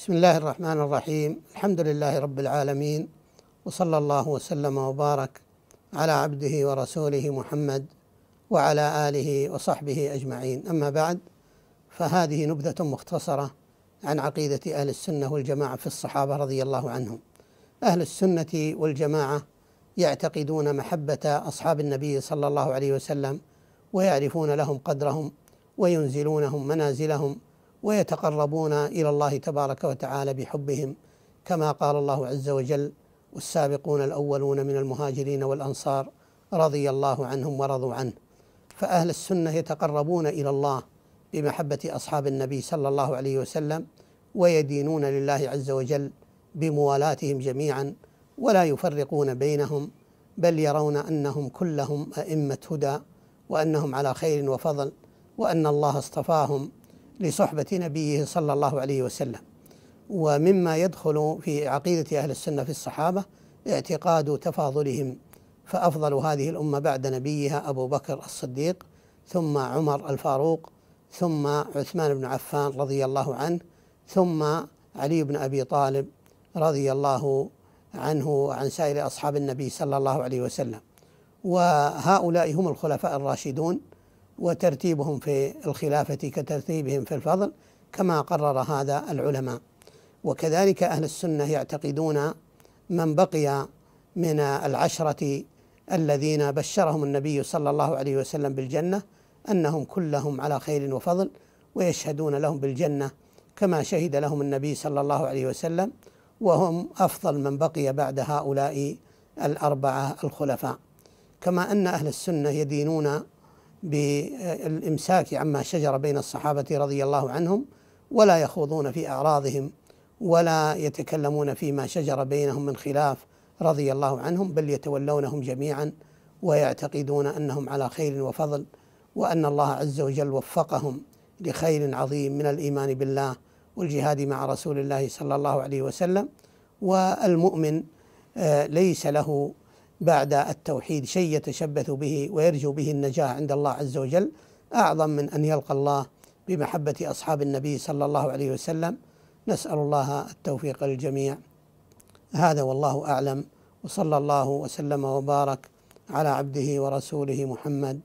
بسم الله الرحمن الرحيم الحمد لله رب العالمين وصلى الله وسلم وبارك على عبده ورسوله محمد وعلى اله وصحبه اجمعين اما بعد فهذه نبذه مختصره عن عقيده اهل السنه والجماعه في الصحابه رضي الله عنهم اهل السنه والجماعه يعتقدون محبه اصحاب النبي صلى الله عليه وسلم ويعرفون لهم قدرهم وينزلونهم منازلهم ويتقربون الى الله تبارك وتعالى بحبهم كما قال الله عز وجل والسابقون الاولون من المهاجرين والانصار رضي الله عنهم ورضوا عنه فاهل السنه يتقربون الى الله بمحبه اصحاب النبي صلى الله عليه وسلم ويدينون لله عز وجل بموالاتهم جميعا ولا يفرقون بينهم بل يرون انهم كلهم ائمه هدى وانهم على خير وفضل وان الله اصطفاهم لصحبة نبيه صلى الله عليه وسلم ومما يدخل في عقيدة أهل السنة في الصحابة اعتقاد تفاضلهم فأفضل هذه الأمة بعد نبيها أبو بكر الصديق ثم عمر الفاروق ثم عثمان بن عفان رضي الله عنه ثم علي بن أبي طالب رضي الله عنه وعن سائر أصحاب النبي صلى الله عليه وسلم وهؤلاء هم الخلفاء الراشدون وترتيبهم في الخلافة كترتيبهم في الفضل كما قرر هذا العلماء وكذلك أهل السنة يعتقدون من بقي من العشرة الذين بشرهم النبي صلى الله عليه وسلم بالجنة أنهم كلهم على خير وفضل ويشهدون لهم بالجنة كما شهد لهم النبي صلى الله عليه وسلم وهم أفضل من بقي بعد هؤلاء الأربعة الخلفاء كما أن أهل السنة يدينون بالامساك عما شجر بين الصحابه رضي الله عنهم ولا يخوضون في اعراضهم ولا يتكلمون فيما شجر بينهم من خلاف رضي الله عنهم بل يتولونهم جميعا ويعتقدون انهم على خير وفضل وان الله عز وجل وفقهم لخير عظيم من الايمان بالله والجهاد مع رسول الله صلى الله عليه وسلم والمؤمن آه، ليس له بعد التوحيد شيء يتشبث به ويرجو به النجاة عند الله عز وجل أعظم من أن يلقى الله بمحبة أصحاب النبي صلى الله عليه وسلم نسأل الله التوفيق للجميع هذا والله أعلم وصلى الله وسلم وبارك على عبده ورسوله محمد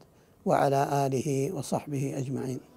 وعلى آله وصحبه أجمعين